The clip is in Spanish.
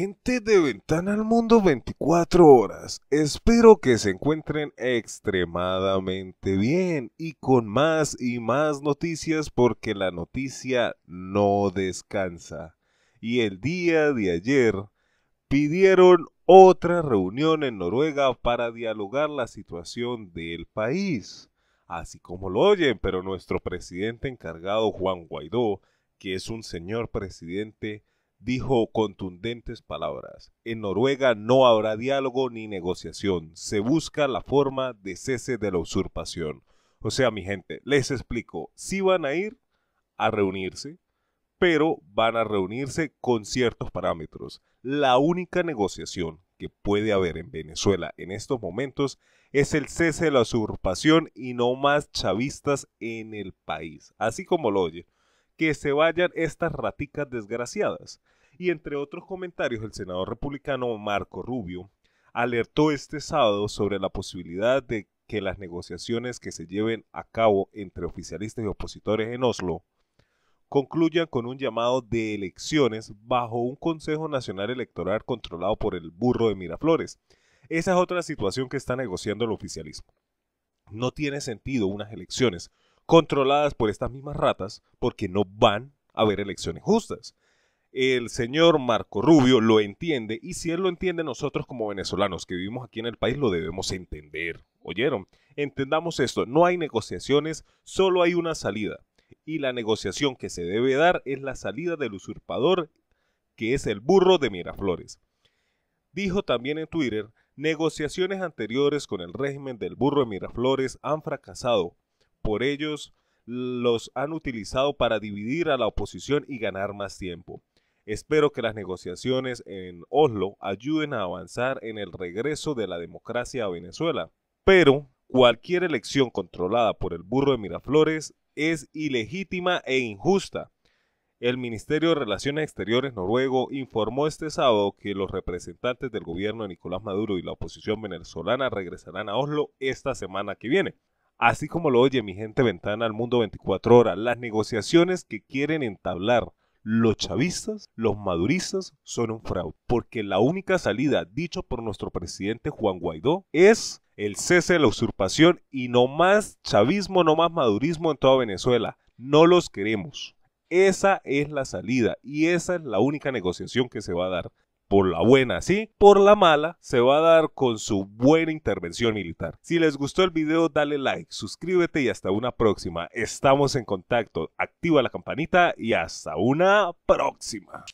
gente de Ventana al Mundo 24 horas. Espero que se encuentren extremadamente bien y con más y más noticias porque la noticia no descansa. Y el día de ayer pidieron otra reunión en Noruega para dialogar la situación del país. Así como lo oyen, pero nuestro presidente encargado Juan Guaidó, que es un señor presidente, dijo contundentes palabras. En Noruega no habrá diálogo ni negociación. Se busca la forma de cese de la usurpación. O sea, mi gente, les explico. Si van a ir a reunirse, pero van a reunirse con ciertos parámetros. La única negociación que puede haber en Venezuela en estos momentos es el cese de la usurpación y no más chavistas en el país. Así como lo oye que se vayan estas raticas desgraciadas. Y entre otros comentarios, el senador republicano Marco Rubio alertó este sábado sobre la posibilidad de que las negociaciones que se lleven a cabo entre oficialistas y opositores en Oslo concluyan con un llamado de elecciones bajo un Consejo Nacional Electoral controlado por el burro de Miraflores. Esa es otra situación que está negociando el oficialismo. No tiene sentido unas elecciones controladas por estas mismas ratas porque no van a haber elecciones justas. El señor Marco Rubio lo entiende y si él lo entiende nosotros como venezolanos que vivimos aquí en el país lo debemos entender. ¿Oyeron? Entendamos esto, no hay negociaciones, solo hay una salida. Y la negociación que se debe dar es la salida del usurpador que es el burro de Miraflores. Dijo también en Twitter, negociaciones anteriores con el régimen del burro de Miraflores han fracasado por ellos los han utilizado para dividir a la oposición y ganar más tiempo. Espero que las negociaciones en Oslo ayuden a avanzar en el regreso de la democracia a Venezuela. Pero cualquier elección controlada por el burro de Miraflores es ilegítima e injusta. El Ministerio de Relaciones Exteriores noruego informó este sábado que los representantes del gobierno de Nicolás Maduro y la oposición venezolana regresarán a Oslo esta semana que viene. Así como lo oye mi gente ventana al mundo 24 horas, las negociaciones que quieren entablar los chavistas, los maduristas son un fraude, porque la única salida, dicho por nuestro presidente Juan Guaidó, es el cese de la usurpación y no más chavismo, no más madurismo en toda Venezuela. No los queremos. Esa es la salida y esa es la única negociación que se va a dar por la buena, sí, por la mala, se va a dar con su buena intervención militar. Si les gustó el video, dale like, suscríbete y hasta una próxima. Estamos en contacto, activa la campanita y hasta una próxima.